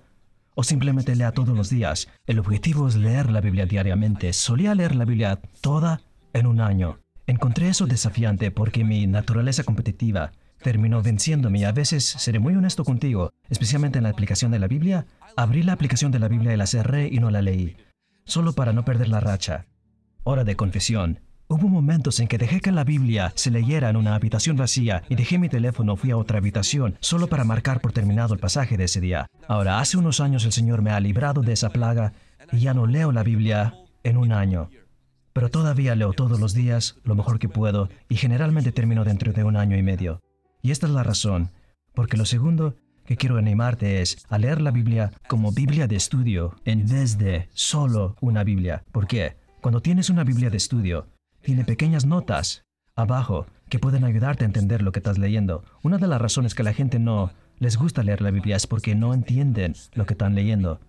o simplemente lea todos los días. El objetivo es leer la Biblia diariamente. Solía leer la Biblia toda en un año. Encontré eso desafiante porque mi naturaleza competitiva terminó venciéndome a veces seré muy honesto contigo, especialmente en la aplicación de la Biblia. Abrí la aplicación de la Biblia y la cerré y no la leí solo para no perder la racha. Hora de confesión. Hubo momentos en que dejé que la Biblia se leyera en una habitación vacía y dejé mi teléfono, fui a otra habitación, solo para marcar por terminado el pasaje de ese día. Ahora, hace unos años el Señor me ha librado de esa plaga y ya no leo la Biblia en un año. Pero todavía leo todos los días lo mejor que puedo y generalmente termino dentro de un año y medio. Y esta es la razón, porque lo segundo que quiero animarte es a leer la Biblia como Biblia de estudio en vez de solo una Biblia. ¿Por qué? Cuando tienes una Biblia de estudio, tiene pequeñas notas abajo que pueden ayudarte a entender lo que estás leyendo. Una de las razones que la gente no les gusta leer la Biblia es porque no entienden lo que están leyendo.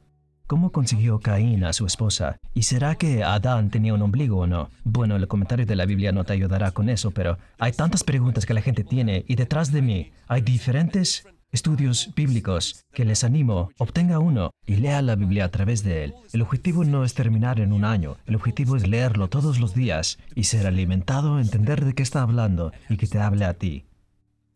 ¿Cómo consiguió Caín a su esposa? ¿Y será que Adán tenía un ombligo o no? Bueno, el comentario de la Biblia no te ayudará con eso, pero hay tantas preguntas que la gente tiene y detrás de mí hay diferentes estudios bíblicos, que les animo, obtenga uno y lea la Biblia a través de él. El objetivo no es terminar en un año, el objetivo es leerlo todos los días y ser alimentado, entender de qué está hablando y que te hable a ti.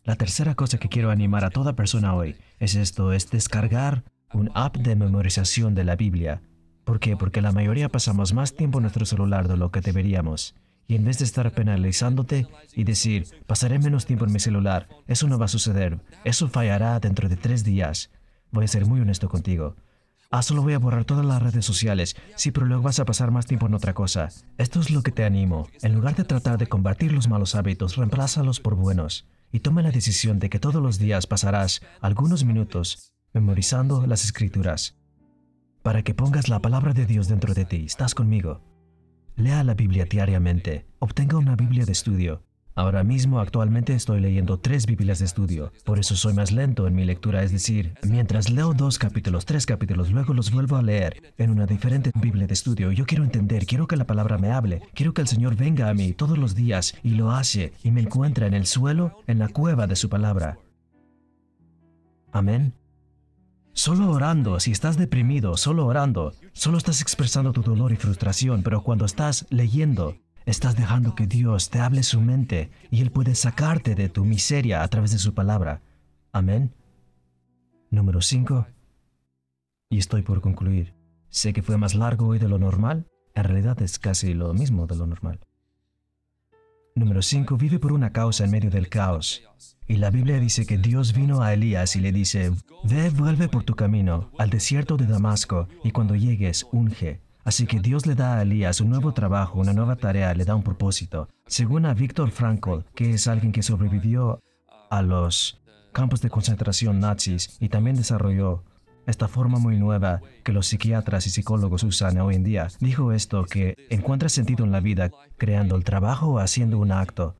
La tercera cosa que quiero animar a toda persona hoy es esto, es descargar un app de memorización de la Biblia. ¿Por qué? Porque la mayoría pasamos más tiempo en nuestro celular de lo que deberíamos. Y en vez de estar penalizándote y decir, pasaré menos tiempo en mi celular, eso no va a suceder, eso fallará dentro de tres días. Voy a ser muy honesto contigo. Ah, solo voy a borrar todas las redes sociales. Sí, pero luego vas a pasar más tiempo en otra cosa. Esto es lo que te animo. En lugar de tratar de combatir los malos hábitos, reemplázalos por buenos. Y toma la decisión de que todos los días pasarás algunos minutos memorizando las escrituras. Para que pongas la palabra de Dios dentro de ti. ¿Estás conmigo? Lea la Biblia diariamente. Obtenga una Biblia de estudio. Ahora mismo, actualmente estoy leyendo tres Biblias de estudio, por eso soy más lento en mi lectura, es decir, mientras leo dos capítulos, tres capítulos, luego los vuelvo a leer en una diferente Biblia de estudio. Yo quiero entender, quiero que la palabra me hable, quiero que el Señor venga a mí todos los días y lo hace y me encuentra en el suelo, en la cueva de su palabra. Amén. Solo orando, si estás deprimido, solo orando, solo estás expresando tu dolor y frustración, pero cuando estás leyendo, estás dejando que Dios te hable su mente y Él puede sacarte de tu miseria a través de su palabra. Amén. Número 5. Y estoy por concluir. Sé que fue más largo hoy de lo normal. En realidad es casi lo mismo de lo normal. Número 5. Vive por una causa en medio del caos. Y la Biblia dice que Dios vino a Elías y le dice, Ve, vuelve por tu camino al desierto de Damasco y cuando llegues, unge. Así que Dios le da a Elías un nuevo trabajo, una nueva tarea, le da un propósito. Según a Víctor Frankl, que es alguien que sobrevivió a los campos de concentración nazis y también desarrolló esta forma muy nueva que los psiquiatras y psicólogos usan hoy en día. Dijo esto que encuentra sentido en la vida creando el trabajo o haciendo un acto,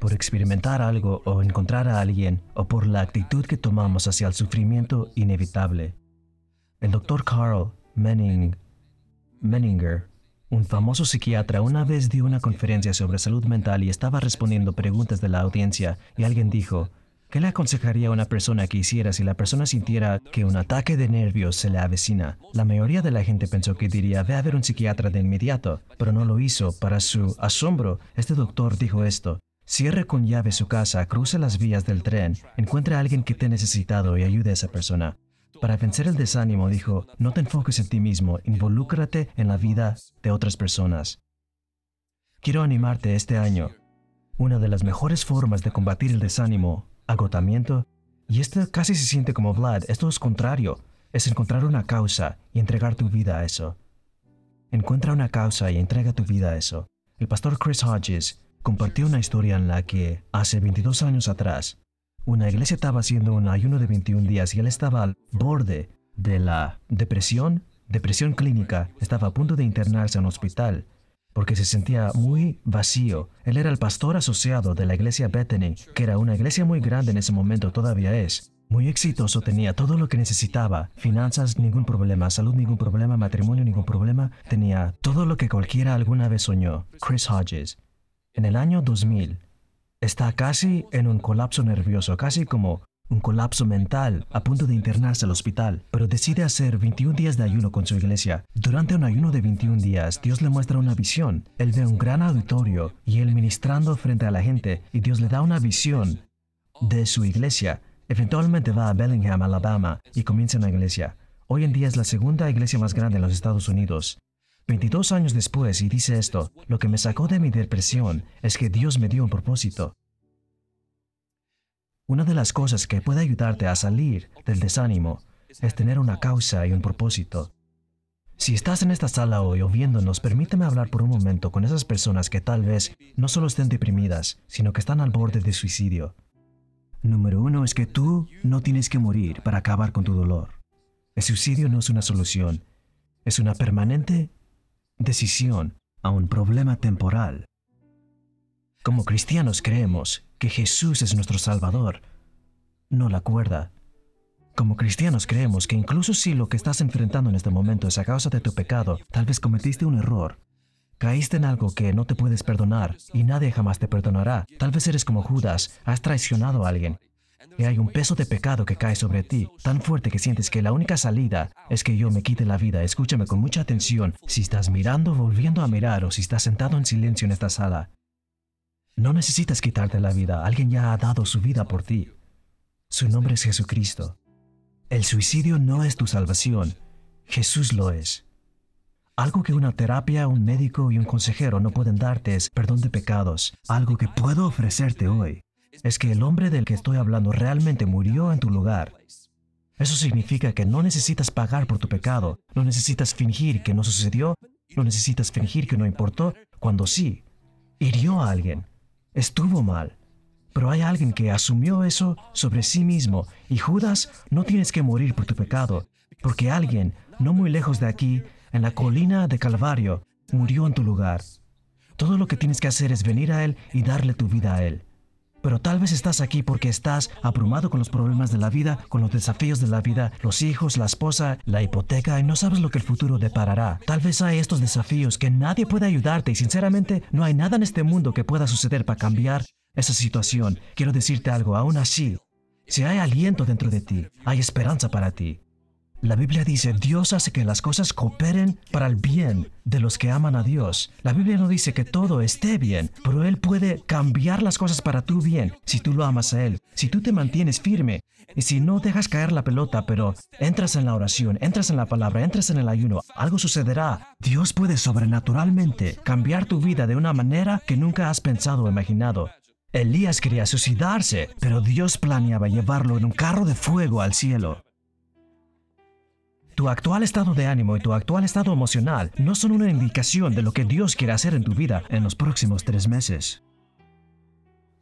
por experimentar algo o encontrar a alguien, o por la actitud que tomamos hacia el sufrimiento inevitable. El doctor Carl Menninger, un famoso psiquiatra, una vez dio una conferencia sobre salud mental y estaba respondiendo preguntas de la audiencia y alguien dijo, ¿Qué le aconsejaría a una persona que hiciera si la persona sintiera que un ataque de nervios se le avecina? La mayoría de la gente pensó que diría, ve a ver un psiquiatra de inmediato, pero no lo hizo. Para su asombro, este doctor dijo esto. Cierre con llave su casa, cruce las vías del tren, encuentre a alguien que te necesitado y ayude a esa persona. Para vencer el desánimo, dijo, no te enfoques en ti mismo, involúcrate en la vida de otras personas. Quiero animarte este año. Una de las mejores formas de combatir el desánimo agotamiento. Y esto casi se siente como Vlad. Esto es contrario. Es encontrar una causa y entregar tu vida a eso. Encuentra una causa y entrega tu vida a eso. El pastor Chris Hodges compartió una historia en la que, hace 22 años atrás, una iglesia estaba haciendo un ayuno de 21 días y él estaba al borde de la depresión, depresión clínica, estaba a punto de internarse en un hospital porque se sentía muy vacío. Él era el pastor asociado de la iglesia Bethany, que era una iglesia muy grande en ese momento, todavía es. Muy exitoso, tenía todo lo que necesitaba. Finanzas, ningún problema. Salud, ningún problema. Matrimonio, ningún problema. Tenía todo lo que cualquiera alguna vez soñó. Chris Hodges. En el año 2000, está casi en un colapso nervioso, casi como un colapso mental, a punto de internarse al hospital, pero decide hacer 21 días de ayuno con su iglesia. Durante un ayuno de 21 días, Dios le muestra una visión. Él ve un gran auditorio y él ministrando frente a la gente, y Dios le da una visión de su iglesia. Eventualmente va a Bellingham, Alabama, y comienza una iglesia. Hoy en día es la segunda iglesia más grande en los Estados Unidos. 22 años después, y dice esto, lo que me sacó de mi depresión es que Dios me dio un propósito. Una de las cosas que puede ayudarte a salir del desánimo es tener una causa y un propósito. Si estás en esta sala hoy o viéndonos, permíteme hablar por un momento con esas personas que tal vez no solo estén deprimidas, sino que están al borde de suicidio. Número uno es que tú no tienes que morir para acabar con tu dolor. El suicidio no es una solución, es una permanente decisión a un problema temporal. Como cristianos creemos que Jesús es nuestro Salvador, no la acuerda. Como cristianos creemos que incluso si lo que estás enfrentando en este momento es a causa de tu pecado, tal vez cometiste un error, caíste en algo que no te puedes perdonar y nadie jamás te perdonará, tal vez eres como Judas, has traicionado a alguien, y hay un peso de pecado que cae sobre ti, tan fuerte que sientes que la única salida es que yo me quite la vida. Escúchame con mucha atención, si estás mirando, volviendo a mirar o si estás sentado en silencio en esta sala. No necesitas quitarte la vida, alguien ya ha dado su vida por ti. Su nombre es Jesucristo. El suicidio no es tu salvación, Jesús lo es. Algo que una terapia, un médico y un consejero no pueden darte es perdón de pecados. Algo que puedo ofrecerte hoy es que el hombre del que estoy hablando realmente murió en tu lugar. Eso significa que no necesitas pagar por tu pecado, no necesitas fingir que no sucedió, no necesitas fingir que no importó, cuando sí, hirió a alguien. Estuvo mal. Pero hay alguien que asumió eso sobre sí mismo. Y Judas, no tienes que morir por tu pecado, porque alguien, no muy lejos de aquí, en la colina de Calvario, murió en tu lugar. Todo lo que tienes que hacer es venir a Él y darle tu vida a Él pero tal vez estás aquí porque estás abrumado con los problemas de la vida, con los desafíos de la vida, los hijos, la esposa, la hipoteca y no sabes lo que el futuro deparará. Tal vez hay estos desafíos que nadie puede ayudarte y sinceramente no hay nada en este mundo que pueda suceder para cambiar esa situación. Quiero decirte algo, aún así, si hay aliento dentro de ti, hay esperanza para ti. La Biblia dice, Dios hace que las cosas cooperen para el bien de los que aman a Dios. La Biblia no dice que todo esté bien, pero Él puede cambiar las cosas para tu bien si tú lo amas a Él, si tú te mantienes firme y si no dejas caer la pelota, pero entras en la oración, entras en la palabra, entras en el ayuno, algo sucederá. Dios puede sobrenaturalmente cambiar tu vida de una manera que nunca has pensado o imaginado. Elías quería suicidarse, pero Dios planeaba llevarlo en un carro de fuego al cielo. Tu actual estado de ánimo y tu actual estado emocional no son una indicación de lo que Dios quiere hacer en tu vida en los próximos tres meses.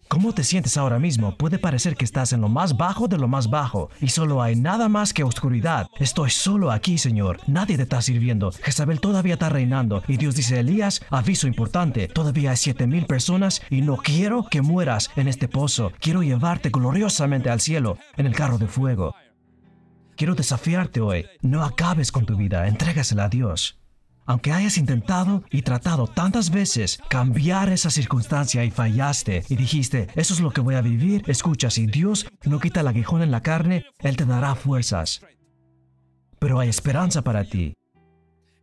Cómo te sientes ahora mismo puede parecer que estás en lo más bajo de lo más bajo y solo hay nada más que oscuridad. Estoy solo aquí, Señor. Nadie te está sirviendo. Jezabel todavía está reinando y Dios dice, Elías, aviso importante, todavía hay 7,000 personas y no quiero que mueras en este pozo. Quiero llevarte gloriosamente al cielo en el carro de fuego. Quiero desafiarte hoy. No acabes con tu vida, entrégasela a Dios. Aunque hayas intentado y tratado tantas veces cambiar esa circunstancia y fallaste y dijiste, eso es lo que voy a vivir, escucha, si Dios no quita el aguijón en la carne, Él te dará fuerzas. Pero hay esperanza para ti.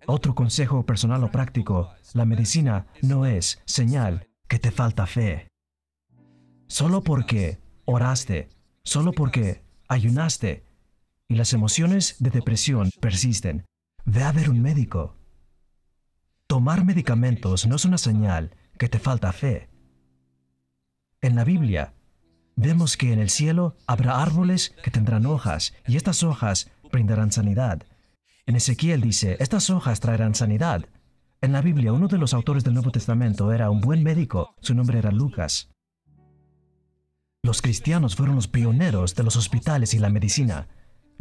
Otro consejo personal o práctico, la medicina no es señal que te falta fe. Solo porque oraste, solo porque ayunaste, y las emociones de depresión persisten, ve a ver un médico. Tomar medicamentos no es una señal que te falta fe. En la Biblia vemos que en el cielo habrá árboles que tendrán hojas y estas hojas brindarán sanidad. En Ezequiel dice, estas hojas traerán sanidad. En la Biblia, uno de los autores del Nuevo Testamento era un buen médico, su nombre era Lucas. Los cristianos fueron los pioneros de los hospitales y la medicina.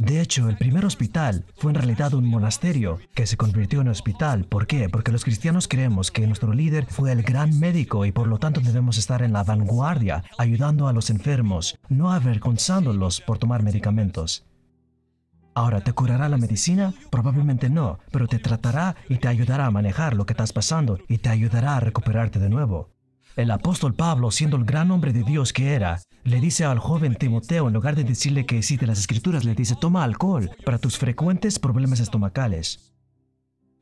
De hecho, el primer hospital fue en realidad un monasterio que se convirtió en hospital. ¿Por qué? Porque los cristianos creemos que nuestro líder fue el gran médico y por lo tanto debemos estar en la vanguardia, ayudando a los enfermos, no avergonzándolos por tomar medicamentos. Ahora, ¿te curará la medicina? Probablemente no, pero te tratará y te ayudará a manejar lo que estás pasando y te ayudará a recuperarte de nuevo. El apóstol Pablo, siendo el gran hombre de Dios que era, le dice al joven Timoteo, en lugar de decirle que de las escrituras, le dice, toma alcohol para tus frecuentes problemas estomacales.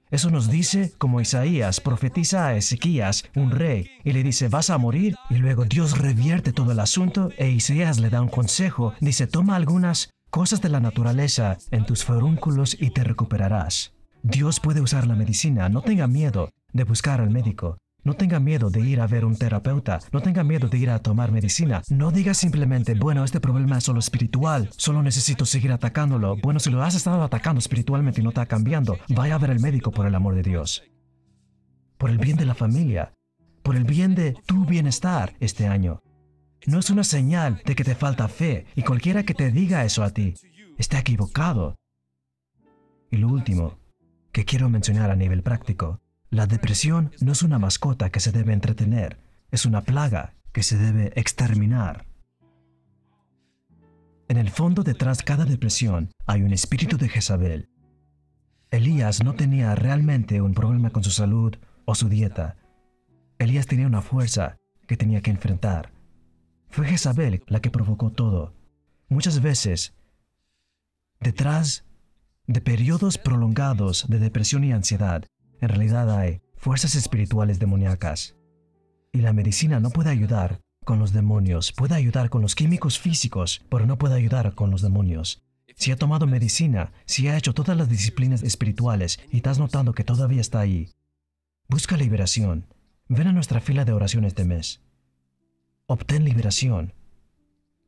Eso nos dice como Isaías profetiza a Ezequías, un rey, y le dice, vas a morir, y luego Dios revierte todo el asunto, e Isaías le da un consejo, dice, toma algunas cosas de la naturaleza en tus forúnculos y te recuperarás. Dios puede usar la medicina, no tenga miedo de buscar al médico. No tenga miedo de ir a ver un terapeuta, no tenga miedo de ir a tomar medicina. No diga simplemente, bueno, este problema es solo espiritual, solo necesito seguir atacándolo. Bueno, si lo has estado atacando espiritualmente y no está cambiando, vaya a ver al médico por el amor de Dios. Por el bien de la familia, por el bien de tu bienestar este año. No es una señal de que te falta fe y cualquiera que te diga eso a ti está equivocado. Y lo último que quiero mencionar a nivel práctico la depresión no es una mascota que se debe entretener, es una plaga que se debe exterminar. En el fondo detrás cada depresión hay un espíritu de Jezabel. Elías no tenía realmente un problema con su salud o su dieta. Elías tenía una fuerza que tenía que enfrentar. Fue Jezabel la que provocó todo. Muchas veces, detrás de periodos prolongados de depresión y ansiedad, en realidad hay fuerzas espirituales demoníacas. Y la medicina no puede ayudar con los demonios, puede ayudar con los químicos físicos, pero no puede ayudar con los demonios. Si ha tomado medicina, si ha hecho todas las disciplinas espirituales y estás notando que todavía está ahí, busca liberación. Ven a nuestra fila de oración este mes. Obtén liberación.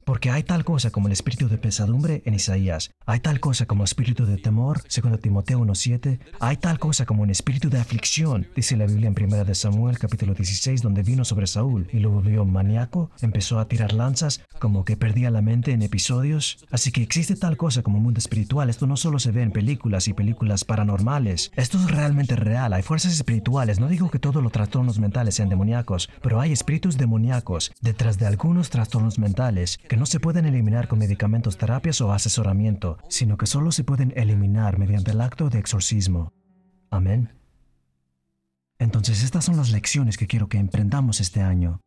Porque hay tal cosa como el espíritu de pesadumbre en Isaías, hay tal cosa como espíritu de temor, según Timoteo 1.7, hay tal cosa como un espíritu de aflicción, dice la Biblia en 1 de Samuel capítulo 16, donde vino sobre Saúl y lo volvió maníaco, empezó a tirar lanzas, como que perdía la mente en episodios. Así que existe tal cosa como mundo espiritual, esto no solo se ve en películas y películas paranormales, esto es realmente real, hay fuerzas espirituales, no digo que todos los trastornos mentales sean demoníacos, pero hay espíritus demoníacos detrás de algunos trastornos mentales que no se pueden eliminar con medicamentos, terapias o asesoramiento, sino que solo se pueden eliminar mediante el acto de exorcismo. Amén. Entonces estas son las lecciones que quiero que emprendamos este año.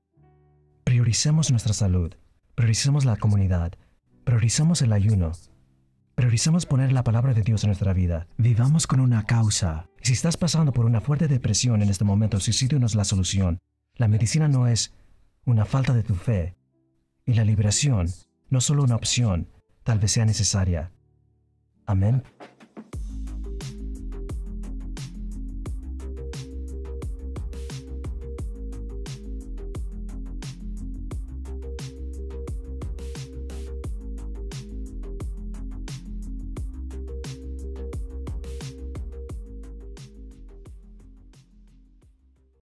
Prioricemos nuestra salud, prioricemos la comunidad, prioricemos el ayuno, prioricemos poner la palabra de Dios en nuestra vida, vivamos con una causa. Si estás pasando por una fuerte depresión en este momento, el suicidio no es la solución. La medicina no es una falta de tu fe, y la liberación no solo una opción, tal vez sea necesaria. Amén.